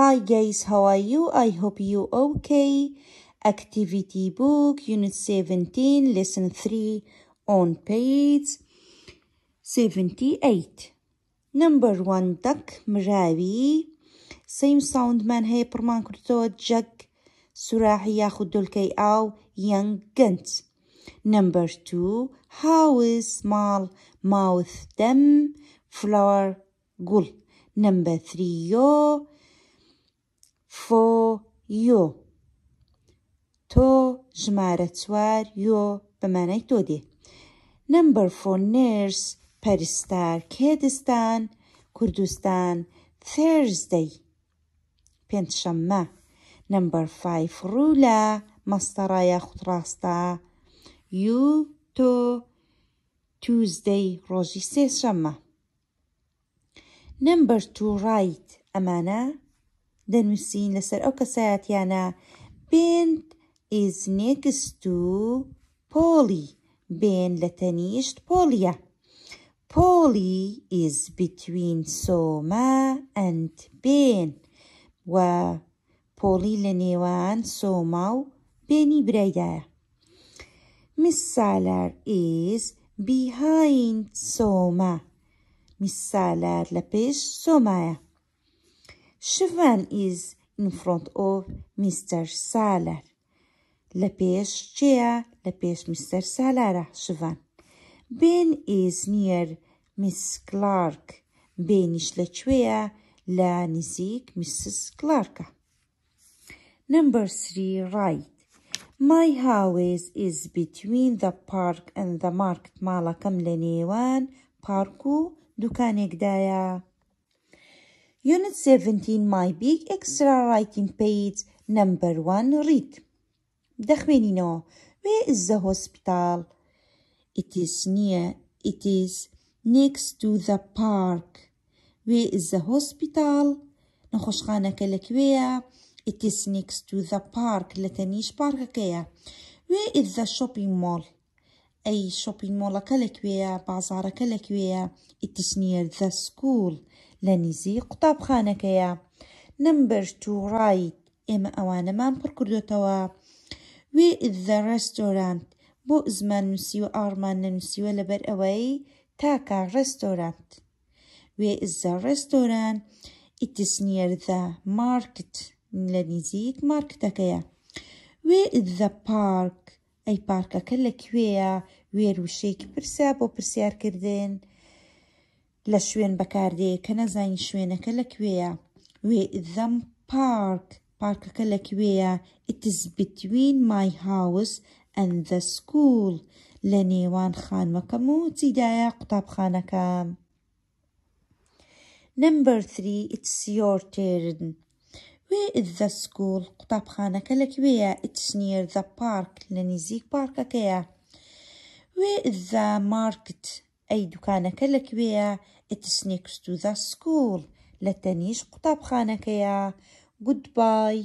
Hi guys, how are you? I hope you okay. Activity book, unit 17, lesson 3 on page 78. Number 1 duck مراوي same sound man هي perman كرتو جك سراح ياخدو الكي او ينقنت Number 2 how is small mouth دم flower gul. Number 3 yo for you تۆ ژمارە چوار یۆ بەمانەی تۆ دێ نمبر for nurse پەرستار کێدستان کوردستان thursday پێنجشەممە نمبر 5 ڕوولا مەستەڕە یاخود ڕاستە یو تۆ توزدەی ڕۆژی سێشەممە نمبر تو ڕیت ئەمانە دەنووسین لەسەر ئەو کەسایەتیانە بند ئێزنێکست و پۆلی بێن لە تەنیشت پۆلیە. Polly is between Soma and Ben و پۆلی لە نێوان سۆما و بێنی برایدایە. میسالار is behind سۆما. میسالار لە پێش سۆمایە. Shivan is in front of Mr. Salar. لە پێش چێە لە پێش میستەر سالارە شڤان. بێن ئیز نیەر میس کلارک بێنیش لەکوێیە لە نزیک میسس کلارکە. Number three right. My highways is between the park and the market ماڵەکەم لە نێوان پارک و دوکانێکدایە. Unit 17 My Big Extra Writing Page Number 1 Read بدخمينينو Where is the hospital? It is near. It is next to the park. Where is the hospital? نخش خانة It is next to the park. لتنيش بارك كيا. Where is the shopping mall? A shopping mall كلكوية. بازار كلكوية. It is near the school. لە نیزی قوتابخانەکەیە نمبرش تو ڕایت ئێمە ئەوانەمان پڕ کردوێتەوە وێ ئیدە ڕێستۆرانت بۆ زمان نووسیوە ئارمان نەنووسیوە لەبەر ئەوەی تاکە ڕێستۆرانت وێ ئزە ڕێستۆران ئیتسنیەردا مارکت لە نزیک مارکتەکەیە وێ ئدە پارک ئەی پارکەکە لەکوێیە وێروشێکی پرسە بۆ پرسیارکردن لە شوێن بەکاردێ کە نەزانی شوێنەکە لەکوێیە وێ ئذەم پارک پارکەکە لەکوێیە ئیتز بتوین مای هاوس ئەندە سکول لە نێوان خانمەکەم و چیدایە قوتابخانەکەم. نمبر 3 it's your turn where is the school قوتابخانەکە لەکوێیە it's near the park لە نزیک پارکەکەیە where is the market ئەی دوکانەکە لەکوێیە ئتسنێکستوزە سکوڵ لە تەنیش قوتابخانەکەیە گوتبای